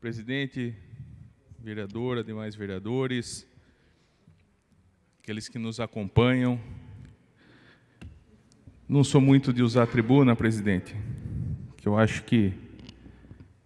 Presidente, vereadora, demais vereadores, aqueles que nos acompanham. Não sou muito de usar tribuna, presidente, que eu acho que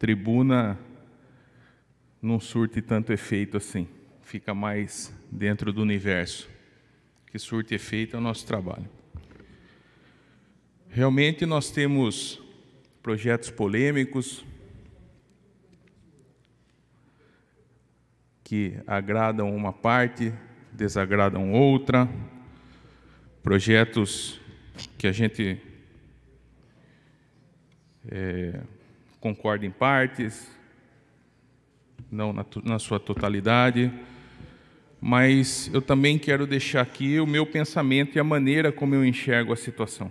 tribuna não surte tanto efeito assim, fica mais dentro do universo. O que surte efeito é o nosso trabalho. Realmente nós temos projetos polêmicos, que agradam uma parte, desagradam outra, projetos que a gente é, concorda em partes, não na, na sua totalidade, mas eu também quero deixar aqui o meu pensamento e a maneira como eu enxergo a situação.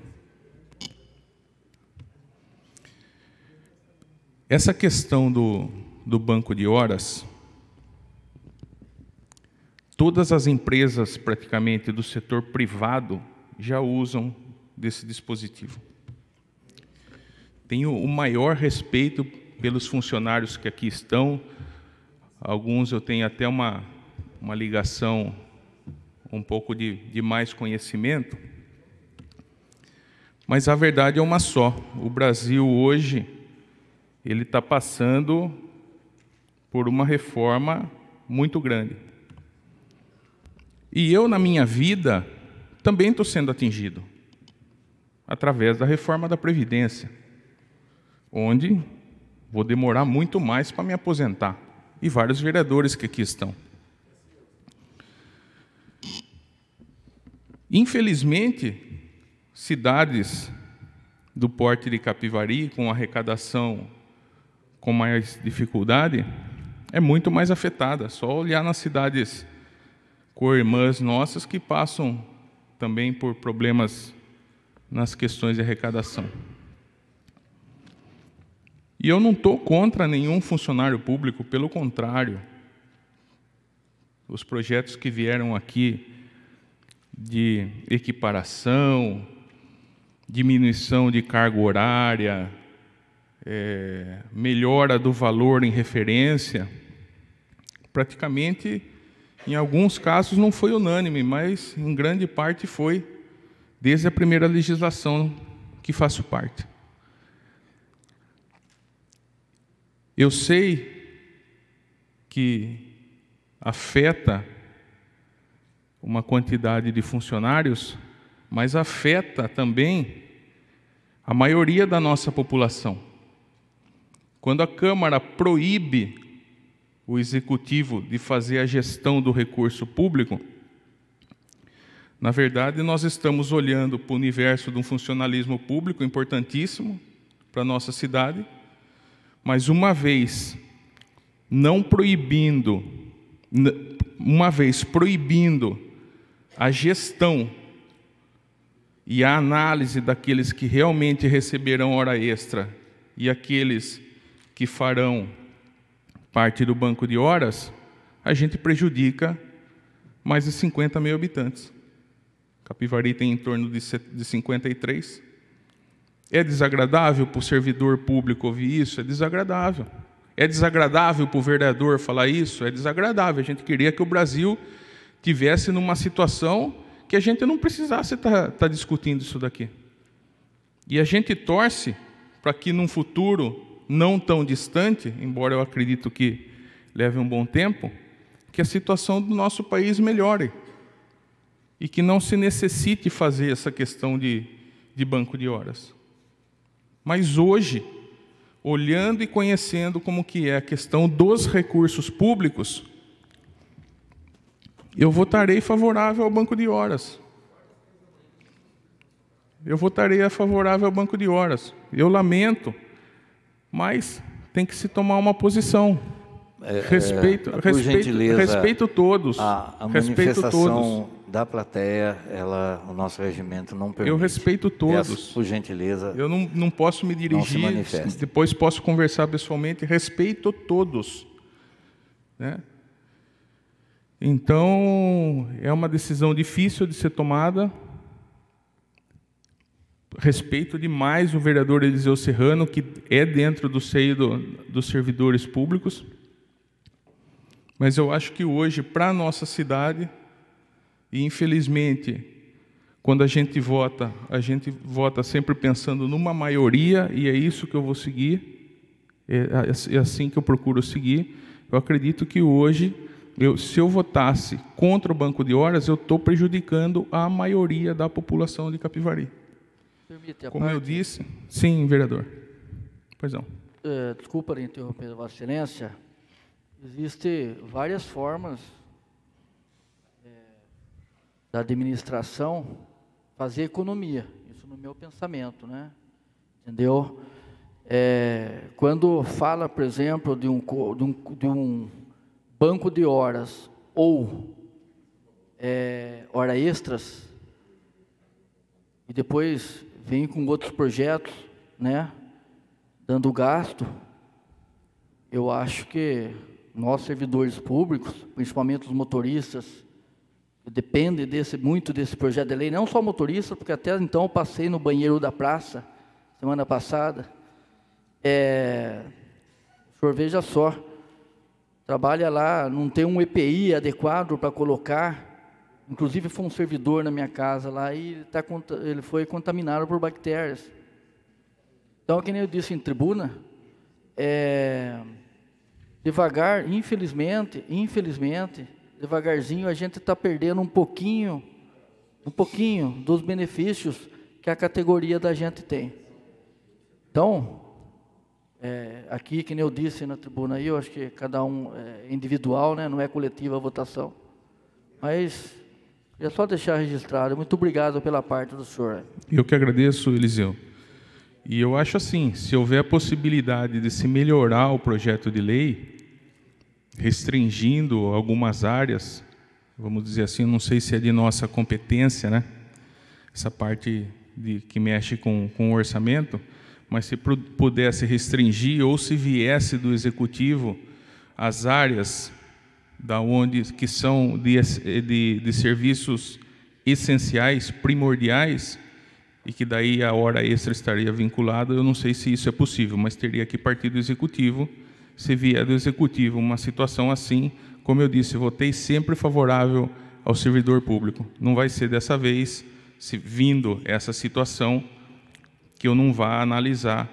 Essa questão do, do banco de horas Todas as empresas, praticamente, do setor privado já usam desse dispositivo. Tenho o maior respeito pelos funcionários que aqui estão. Alguns eu tenho até uma, uma ligação, um pouco de, de mais conhecimento. Mas a verdade é uma só. O Brasil hoje ele está passando por uma reforma muito grande. E eu, na minha vida, também estou sendo atingido através da reforma da Previdência, onde vou demorar muito mais para me aposentar, e vários vereadores que aqui estão. Infelizmente, cidades do porte de Capivari, com arrecadação com mais dificuldade, é muito mais afetada. Só olhar nas cidades com irmãs nossas que passam também por problemas nas questões de arrecadação. E eu não estou contra nenhum funcionário público, pelo contrário. Os projetos que vieram aqui de equiparação, diminuição de carga horária, é, melhora do valor em referência, praticamente em alguns casos não foi unânime, mas em grande parte foi, desde a primeira legislação que faço parte. Eu sei que afeta uma quantidade de funcionários, mas afeta também a maioria da nossa população. Quando a Câmara proíbe o executivo de fazer a gestão do recurso público, na verdade, nós estamos olhando para o universo de um funcionalismo público importantíssimo para a nossa cidade, mas uma vez não proibindo, uma vez proibindo a gestão e a análise daqueles que realmente receberão hora extra e aqueles que farão parte do banco de horas, a gente prejudica mais de 50 mil habitantes. Capivari tem em torno de 53. É desagradável para o servidor público ouvir isso? É desagradável. É desagradável para o vereador falar isso? É desagradável. A gente queria que o Brasil tivesse numa situação que a gente não precisasse estar tá, tá discutindo isso daqui. E a gente torce para que, num futuro não tão distante, embora eu acredito que leve um bom tempo, que a situação do nosso país melhore e que não se necessite fazer essa questão de, de banco de horas. Mas hoje, olhando e conhecendo como que é a questão dos recursos públicos, eu votarei favorável ao banco de horas. Eu votarei favorável ao banco de horas. Eu lamento mas tem que se tomar uma posição. respeito, é, é, respeito, respeito todos. A, a respeito todos. da plateia, ela, o nosso regimento não permite. Eu respeito todos. Essa, por gentileza. Eu não, não posso me dirigir. depois posso conversar pessoalmente. Respeito todos, né? Então é uma decisão difícil de ser tomada, Respeito demais o vereador Eliseu Serrano, que é dentro do seio do, dos servidores públicos. Mas eu acho que hoje, para a nossa cidade, e infelizmente, quando a gente vota, a gente vota sempre pensando numa maioria, e é isso que eu vou seguir, é, é, é assim que eu procuro seguir. Eu acredito que hoje, eu, se eu votasse contra o banco de horas, eu estou prejudicando a maioria da população de Capivari. Permite, Como parte... eu disse, sim, vereador. Pois não. É, desculpa interromper, Vossa Excelência. Existem várias formas é, da administração fazer economia. Isso no meu pensamento, né? Entendeu? É, quando fala, por exemplo, de um, de um, de um banco de horas ou é, hora extras, e depois vem com outros projetos, né? Dando gasto, eu acho que nós servidores públicos, principalmente os motoristas, dependem desse, muito desse projeto de lei, não só motorista, porque até então eu passei no banheiro da praça semana passada. É, o senhor veja só, trabalha lá, não tem um EPI adequado para colocar Inclusive foi um servidor na minha casa lá e ele, tá, ele foi contaminado por bactérias. Então, como eu disse em tribuna, é, devagar, infelizmente, infelizmente, devagarzinho a gente está perdendo um pouquinho, um pouquinho dos benefícios que a categoria da gente tem. Então, é, aqui, que eu disse na tribuna aí, eu acho que cada um é individual, né, não é coletiva a votação. Mas é só deixar registrado. Muito obrigado pela parte do senhor. Eu que agradeço, Eliseu. E eu acho assim, se houver a possibilidade de se melhorar o projeto de lei, restringindo algumas áreas, vamos dizer assim, não sei se é de nossa competência, né? Essa parte de, que mexe com, com o orçamento, mas se pudesse restringir ou se viesse do executivo as áreas da onde que são de, de, de serviços essenciais, primordiais, e que daí a hora extra estaria vinculada. Eu não sei se isso é possível, mas teria que partir do executivo. Se vier do executivo uma situação assim, como eu disse, votei sempre favorável ao servidor público. Não vai ser dessa vez, se vindo essa situação, que eu não vá analisar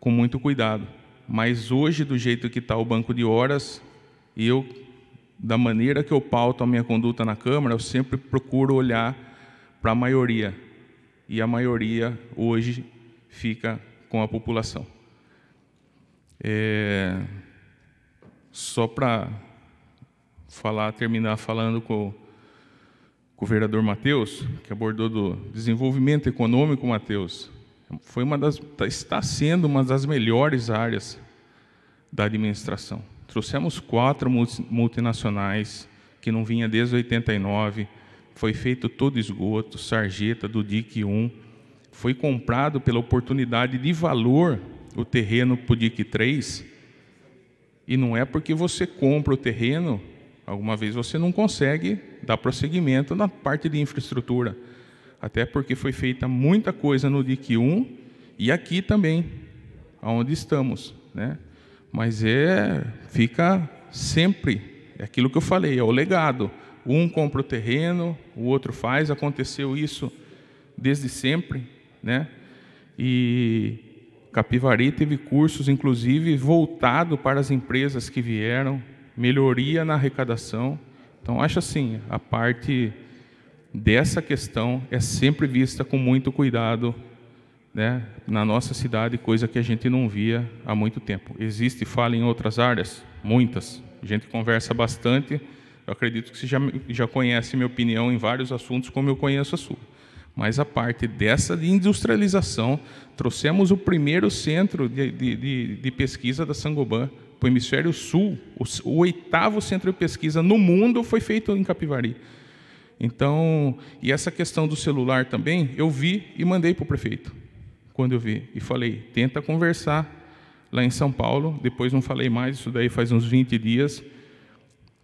com muito cuidado. Mas hoje, do jeito que está o banco de horas, e eu, da maneira que eu pauto a minha conduta na Câmara, eu sempre procuro olhar para a maioria. E a maioria hoje fica com a população. É, só para falar, terminar falando com, com, o vereador Matheus, que abordou do desenvolvimento econômico, Matheus, foi uma das tá, está sendo uma das melhores áreas da administração. Trouxemos quatro multinacionais que não vinha desde 89. Foi feito todo esgoto, sarjeta do DIC 1. Foi comprado pela oportunidade de valor o terreno para o DIC 3. E não é porque você compra o terreno, alguma vez você não consegue dar prosseguimento na parte de infraestrutura. Até porque foi feita muita coisa no DIC 1 e aqui também, onde estamos. Né? Mas é fica sempre é aquilo que eu falei, é o legado. Um compra o terreno, o outro faz, aconteceu isso desde sempre, né? E Capivari teve cursos, inclusive, voltado para as empresas que vieram, melhoria na arrecadação. Então, acho assim, a parte dessa questão é sempre vista com muito cuidado né, na nossa cidade, coisa que a gente não via há muito tempo. Existe fala em outras áreas? Muitas. A gente conversa bastante. Eu acredito que você já, já conhece minha opinião em vários assuntos, como eu conheço a sua. Mas a parte dessa de industrialização, trouxemos o primeiro centro de, de, de, de pesquisa da Sangoban para o hemisfério sul. O, o oitavo centro de pesquisa no mundo foi feito em Capivari. Então, e essa questão do celular também, eu vi e mandei para o prefeito quando eu vi e falei: tenta conversar lá em São Paulo. Depois não falei mais, isso daí faz uns 20 dias,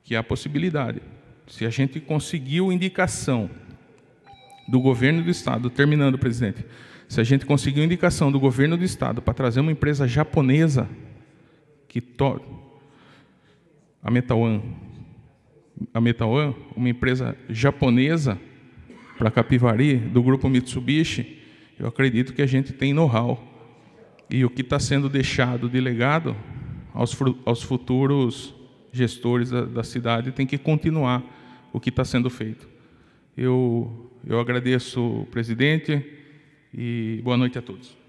que há possibilidade. Se a gente conseguiu indicação do governo do estado, terminando, presidente, se a gente conseguiu indicação do governo do estado para trazer uma empresa japonesa que a Metalan, a Metalwan, uma empresa japonesa para Capivari do grupo Mitsubishi, eu acredito que a gente tem know-how. E o que está sendo deixado de legado aos, aos futuros gestores da, da, cidade tem que continuar o que está sendo feito. Eu, eu agradeço, presidente, e boa noite a todos.